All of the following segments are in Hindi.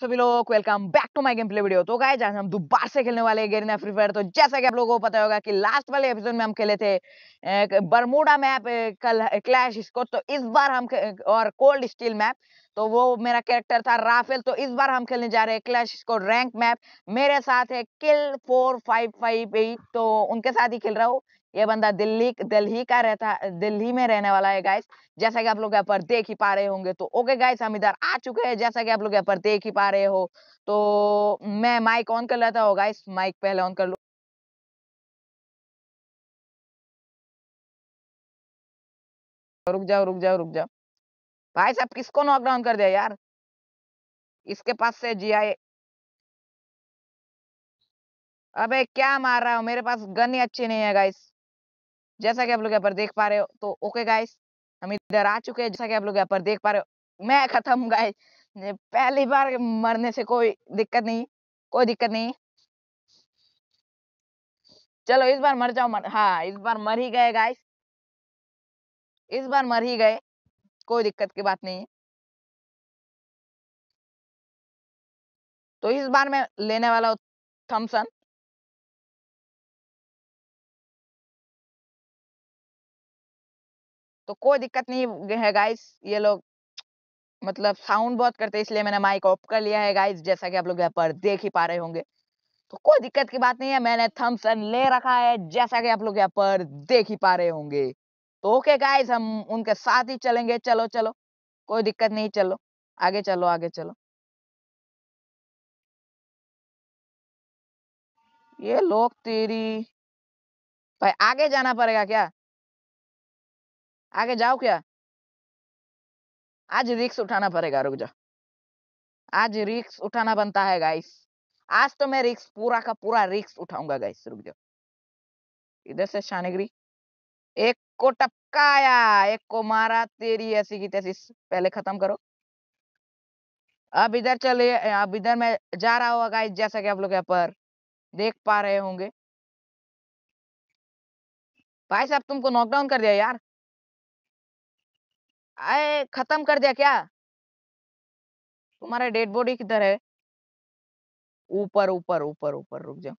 सभी लोग welcome back to my game play video तो गाय आज हम दोबारा से खेलने वाले गेरिना फ्री फायर तो जैसा कि आप लोगों को पता होगा कि लास्ट वाले एपिसोड में हम खेले थे बरमूडा मैप कल क्लैश इसको तो इस बार हम और कोल्ड स्टील मैप तो वो मेरा कैरेक्टर था राफेल तो इस बार हम खेलने जा रहे हैं क्लैश इसको रैंक मैप मेरे साथ है kill four five five eight तो उनके साथ ही खेल रहा हूँ ये बंदा दिल्ली दिल्ली का रहता दिल्ली में रहने वाला है गाइस जैसा कि आप लोग यहाँ पर देख ही पा रहे होंगे तो ओके गाइस हम इधर आ चुके हैं जैसा कि आप लोग यहाँ पर देख ही पा रहे हो तो मैं माइक ऑन कर लेता हूँ गाइस माइक पहले ऑन कर लो रुक जाओ रुक जाओ रुक जाओ भाई साहब किसको डाउन कर दिया यार इसके पास से जी आए अबे क्या मार रहा हो मेरे पास गन ही अच्छी नहीं है गाइस जैसा कि आप लोग यहाँ पर देख पा रहे हो तो ओके गाइस हम इधर आ चुके हैं जैसा कि आप लोग यहाँ पर देख पा रहे हो मैं खत्म गाइस पहली बार मरने से कोई दिक्कत नहीं कोई दिक्कत नहीं चलो इस बार मर जाओ मर हाँ इस बार मर ही गए गाइस इस बार मर ही गए कोई दिक्कत की बात नहीं तो इस बार मैं लेने वाला हूँ थम्सन तो कोई दिक्कत नहीं है गाइस ये लोग मतलब साउंड बहुत करते हैं इसलिए मैंने माइक ऑफ कर लिया है गाइस जैसा कि आप लोग यहाँ पर देख ही पा रहे होंगे तो कोई दिक्कत की बात नहीं है मैंने थम्सन ले रखा है जैसा कि आप लोग यहाँ पर देख ही पा रहे होंगे तो ओके गाइस हम उनके साथ ही चलेंगे चलो चलो कोई दिक्कत नहीं चलो आगे चलो आगे चलो ये लोग तेरी भाई आगे जाना पड़ेगा क्या आगे जाओ क्या आज रिक्स उठाना पड़ेगा रुक जा आज रिक्स उठाना बनता है गाइस आज तो मैं रिक्स पूरा का पूरा रिक्स उठाऊंगा गाइस रुक जाओ इधर से शानगिरी एक को टपकाया एक को मारा तेरी ऐसी की तैसी पहले खत्म करो अब इधर चले अब इधर मैं जा रहा हूँ गाइस जैसा कि आप लोग यहाँ पर देख पा रहे होंगे भाई साहब तुमको नॉकडाउन कर दिया यार आए खत्म कर दिया क्या तुम्हारा डेड बॉडी किधर है ऊपर ऊपर ऊपर ऊपर रुक जाओ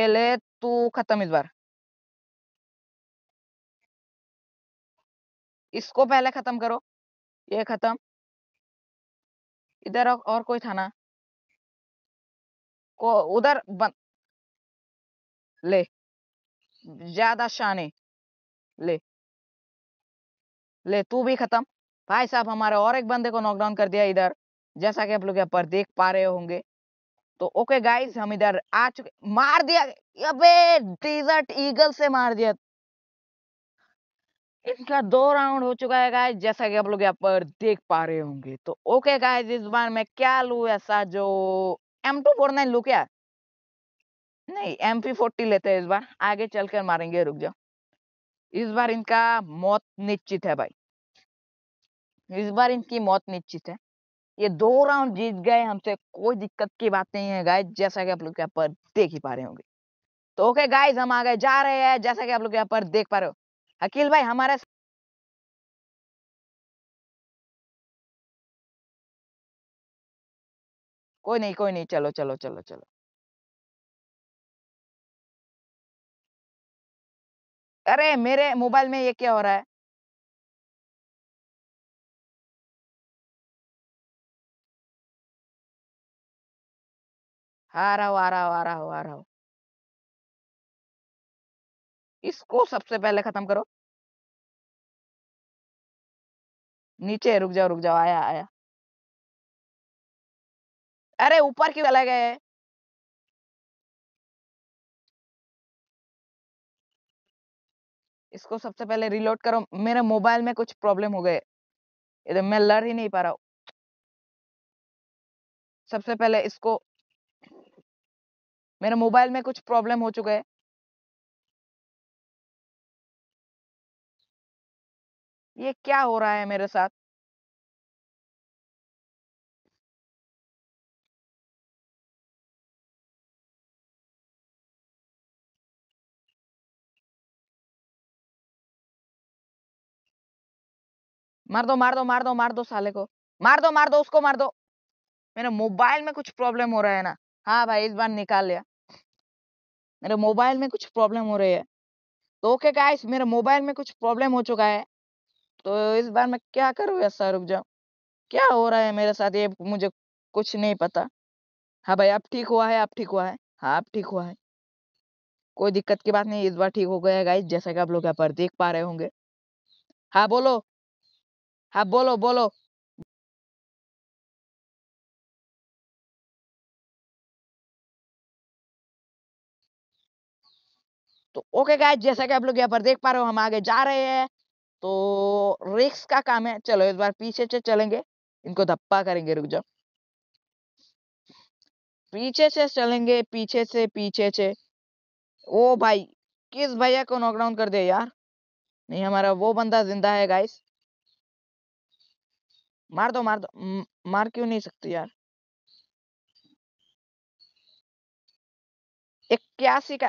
ए ले तू खत्म इस बार इसको पहले खत्म करो ये खत्म इधर और कोई था ना को उधर बंद ले ज्यादा शाने ले ले तू भी खत्म भाई साहब हमारे और एक बंदे को नॉकडाउन कर दिया इधर जैसा कि आप लोग यहाँ पर देख पा रहे होंगे तो ओके गाइस हम इधर आ चुके मार दिया अबे डेजर्ट ईगल से मार दिया इसका दो राउंड हो चुका है गाइस जैसा कि आप लोग यहाँ पर देख पा रहे होंगे तो ओके गाइस इस बार मैं क्या लू ऐसा जो एम टू फोर नाइन लू क्या नहीं एम पी फोर्टी लेते हैं इस बार आगे चलकर मारेंगे रुक जाओ इस बार इनका मौत निश्चित है भाई इस बार इनकी मौत निश्चित है ये दो राउंड जीत गए हमसे कोई दिक्कत की बात नहीं है गाइज जैसा कि आप लोग यहाँ पर देख ही पा रहे होंगे तो ओके गाइज हम आगे जा रहे हैं जैसा कि आप लोग यहाँ पर देख पा रहे हो अकील भाई हमारे कोई नहीं कोई नहीं चलो चलो चलो चलो अरे मेरे मोबाइल में ये क्या हो रहा है आ रहा हूँ आ रहा हूँ आ रहा हूँ आ रहा हूँ इसको सबसे पहले खत्म करो नीचे रुक जाओ रुक जाओ आया आया अरे ऊपर क्यों चला गए इसको सबसे पहले रिलोड करो मेरे मोबाइल में कुछ प्रॉब्लम हो गए इधर मैं लड़ ही नहीं पा रहा हूँ सबसे पहले इसको मेरे मोबाइल में कुछ प्रॉब्लम हो चुका है ये क्या हो रहा है मेरे साथ मार दो मार दो मार दो मार दो साले को मार दो मार दो उसको मार दो मेरे मोबाइल में कुछ प्रॉब्लम हो रहा है ना हाँ भाई इस बार निकाल लिया मेरे मोबाइल में कुछ प्रॉब्लम हो रही है तो ओके गाइस मेरे मोबाइल में कुछ प्रॉब्लम हो चुका है तो इस बार मैं क्या करूँ ऐसा रुक जाऊँ क्या हो रहा है मेरे साथ ये मुझे कुछ नहीं पता हाँ भाई अब ठीक हुआ है अब ठीक हुआ है हाँ अब ठीक हुआ है कोई दिक्कत की बात नहीं इस बार ठीक हो गया गाइस जैसा कि आप लोग यहाँ पर देख पा रहे होंगे हाँ बोलो हाँ बोलो बोलो तो ओके गाइस जैसा कि आप लोग यहाँ पर देख पा रहे हो हम आगे जा रहे हैं तो रिक्स का काम है चलो इस बार पीछे से चलेंगे इनको धप्पा करेंगे रुक जाओ पीछे से चलेंगे पीछे से पीछे से ओ भाई किस भैया को नॉकडाउन कर दे यार नहीं हमारा वो बंदा जिंदा है गाइस मार दो मार दो मार क्यों नहीं सकती यार इक्यासी का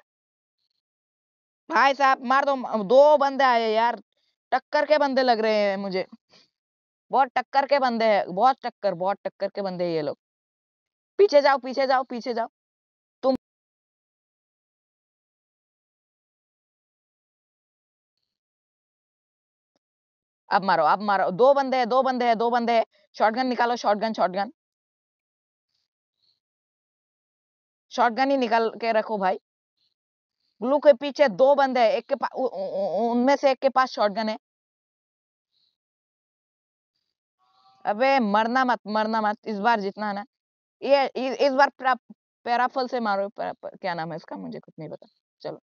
भाई साहब मार दो दो बंदे आए यार टक्कर के बंदे लग रहे हैं मुझे बहुत टक्कर के बंदे हैं बहुत टक्कर बहुत टक्कर के बंदे हैं ये लोग पीछे जाओ पीछे जाओ पीछे जाओ अब मारो अब मारो दो बंदे हैं दो बंदे हैं दो बंदे हैं शॉटगन निकालो शॉटगन शॉटगन शॉटगन ही निकाल के रखो भाई ग्लू के पीछे दो बंदे हैं एक के पास उनमें से एक के पास शॉटगन है अबे मरना मत मरना मत इस बार जितना है ना ये इस बार पैराफल से मारो क्या नाम है इसका मुझे कुछ नहीं पता चलो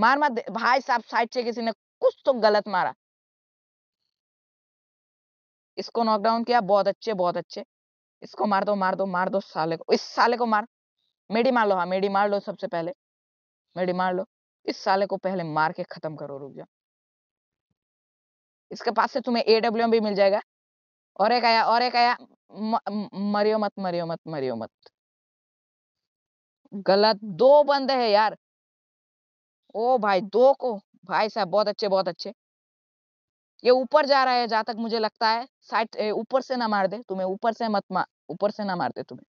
मार मार भाई साहब साइड से किसी ने कुछ तो गलत मारा इसको नॉकडाउन किया बहुत अच्छे बहुत अच्छे इसको मार दो मार दो मार दो साले को इस साले को मार मेडी मार लो हाँ मेडी मार लो सबसे पहले मेडी मार लो इस साले को पहले मार के खत्म करो रुक जाओ इसके पास से तुम्हें ए डब्ल्यू भी मिल जाएगा और एक आया और एक आया मरियो मत मरियो मत मरियो मत गलत दो बंदे हैं यार ओ भाई दो को भाई साहब बहुत अच्छे बहुत अच्छे ये ऊपर जा रहा है जहां तक मुझे लगता है साइड ऊपर से ना मार दे तुम्हें ऊपर से मत मार ऊपर से ना मार दे तुम्हें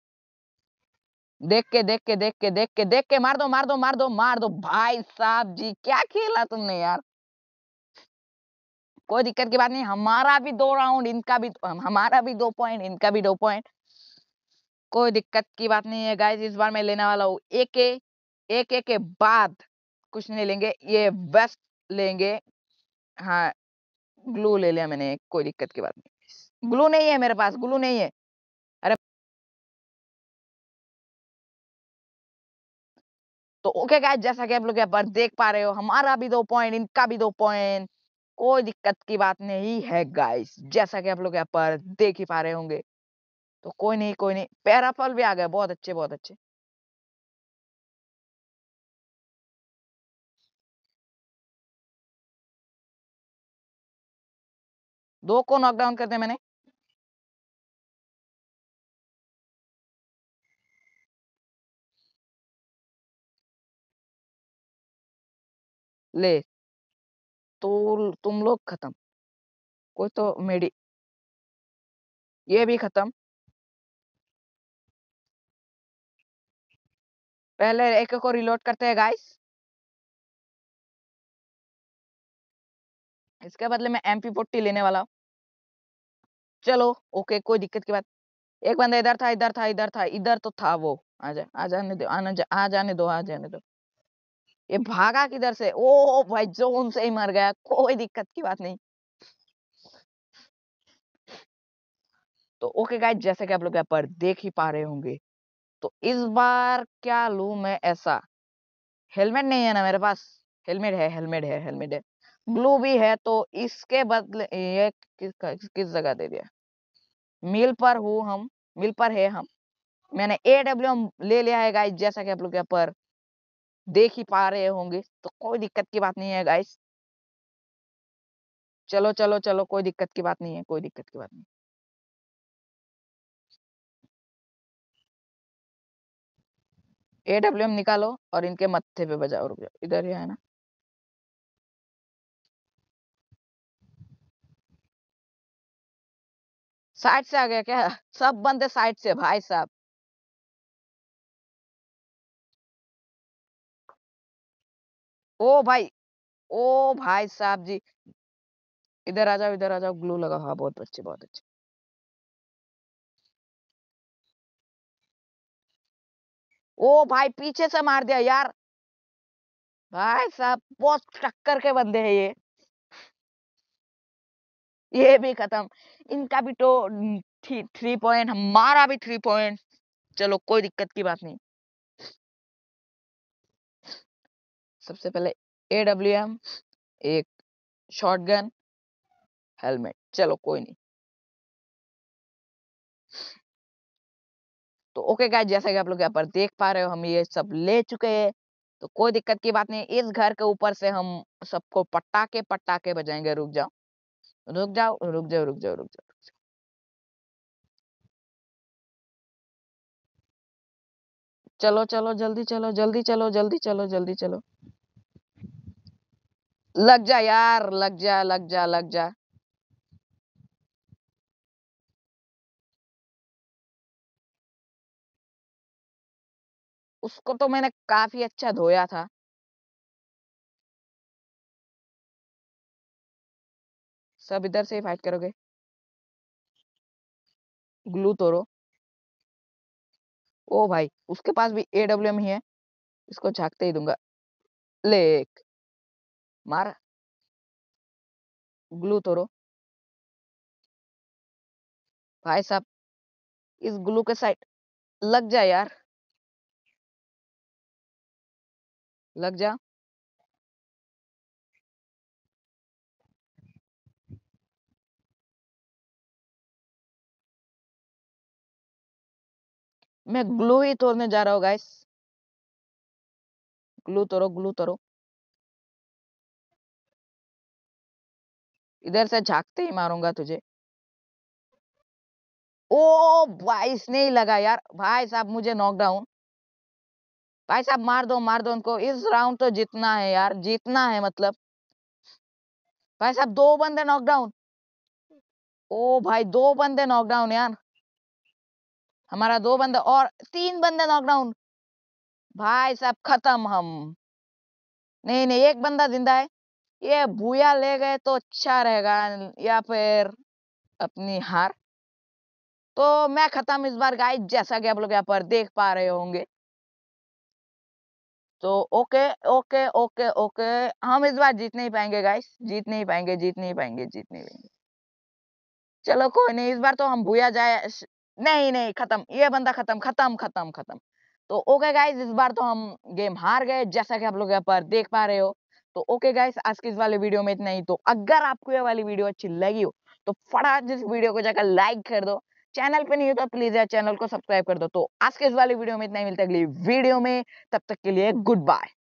देख के देख के देख के देख के देख के मार दो मार दो मार दो मार दो भाई साहब जी क्या खेला तुमने यार कोई दिक्कत की बात नहीं हमारा भी दो राउंड इनका भी हमारा भी दो पॉइंट इनका भी दो पॉइंट कोई दिक्कत की बात नहीं है गाइस इस बार मैं लेने वाला हूँ एक एक के बाद कुछ नहीं लेंगे ये वेस्ट लेंगे हाँ ग्लू ले लिया मैंने कोई दिक्कत की बात नहीं ग्लू नहीं है मेरे पास ग्लू नहीं है अरे तो ओके गाइस जैसा कि आप लोग यहाँ पर देख पा रहे हो हमारा भी दो पॉइंट इनका भी दो पॉइंट कोई दिक्कत की बात नहीं है गाइस जैसा कि आप लोग यहाँ पर देख ही पा रहे होंगे तो कोई नहीं कोई नहीं पैराफल भी आ गए बहुत अच्छे बहुत अच्छे दो को नॉकडाउन कर दिया मैंने ले तो तुम लोग खत्म कोई तो मेडी ये भी खत्म पहले एक को रिलोड करते हैं गाइस इसके बदले मैं एम पी लेने वाला हूँ चलो ओके कोई दिक्कत की बात एक बंदा इधर था इधर था इधर था इधर तो था वो आ जा आ जाने दो आना जा, आ जाने दो आ जाने दो ये भागा किधर से ओ भाई जो उनसे ही मर गया कोई दिक्कत की बात नहीं तो ओके गाइस जैसे कि आप लोग यहाँ पर देख ही पा रहे होंगे तो इस बार क्या लू मैं ऐसा हेलमेट नहीं है ना मेरे पास हेलमेट है हेलमेट है हेलमेट है ब्लू भी है तो इसके बदले ये किस, किस जगह दे दिया मिल पर हूँ हम मिल पर है हम मैंने ए डब्ल्यू एम ले लिया है गाइस जैसा कि आप लोग यहाँ पर देख ही पा रहे होंगे तो कोई दिक्कत की बात नहीं है गाइस चलो चलो चलो कोई दिक्कत की बात नहीं है कोई दिक्कत की बात नहीं ए डब्ल्यू एम निकालो और इनके मत्थे पे बजाओ रुक जाओ इधर ही है ना साइड से आ गया क्या सब बंदे साइड से भाई साहब ओ भाई ओ भाई साहब जी इधर आ जाओ इधर आ जाओ ग्लू लगा हुआ हाँ, बहुत अच्छे बहुत अच्छे ओ भाई पीछे से मार दिया यार भाई साहब बहुत टक्कर के बंदे हैं ये ये भी खत्म इनका भी तो थ्री, थ्री पॉइंट हमारा भी थ्री पॉइंट चलो कोई दिक्कत की बात नहीं सबसे पहले ए डब्ल्यू एम एक शॉर्ट गन हेलमेट चलो कोई नहीं तो ओके गाइस जैसा कि आप लोग यहाँ पर देख पा रहे हो हम ये सब ले चुके हैं तो कोई दिक्कत की बात नहीं इस घर के ऊपर से हम सबको पट्टा के बजाएंगे रुक जाओ रुक जाओ रुक जाओ रुक जाओ रुक जाओ चलो चलो जल्दी चलो जल्दी चलो जल्दी चलो जल्दी चलो लग जा यार लग जा लग जा लग जा उसको तो मैंने काफी अच्छा धोया था सब तो इधर से ही फाइट करोगे ग्लू तोड़ो ओ भाई उसके पास भी ए डब्ल्यू एम ही है इसको झाँकते ही दूंगा लेक मार ग्लू तोड़ो भाई साहब इस ग्लू के साइड लग जा यार लग जा मैं ग्लू ही तोड़ने जा रहा हूँ गाइस ग्लू तोड़ो ग्लू तोड़ो इधर से झाकते ही मारूंगा तुझे ओ भाई इसने ही लगा यार भाई साहब मुझे नॉकडाउन भाई साहब मार दो मार दो उनको इस राउंड तो जीतना है यार जीतना है मतलब भाई साहब दो बंदे नॉकडाउन ओ भाई दो बंदे नॉकडाउन यार हमारा दो बंदा और तीन बंदा नॉकडाउन भाई साहब खत्म हम नहीं नहीं एक बंदा जिंदा है ये भूया ले गए तो अच्छा रहेगा या फिर अपनी हार तो मैं खत्म इस बार गाइस जैसा कि आप लोग यहाँ पर देख पा रहे होंगे तो ओके ओके ओके ओके हम इस बार जीत नहीं पाएंगे गाइस जीत नहीं पाएंगे जीत नहीं पाएंगे जीत नहीं पाएंगे चलो कोई नहीं इस बार तो हम भूया जाए नहीं नहीं खत्म ये बंदा खत्म खत्म खत्म खत्म तो ओके गाइज इस बार तो हम गेम हार गए जैसा कि आप लोग यहाँ पर देख पा रहे हो तो ओके गाइस आज के इस वाले वीडियो में इतना ही तो अगर आपको ये वाली वीडियो अच्छी लगी हो तो फटाफट इस वीडियो को जाकर लाइक कर दो चैनल पे नहीं हो तो प्लीज यार चैनल को सब्सक्राइब कर दो तो आज के इस वाली वीडियो में इतना ही मिलता है अगली वीडियो में तब तक के लिए गुड बाय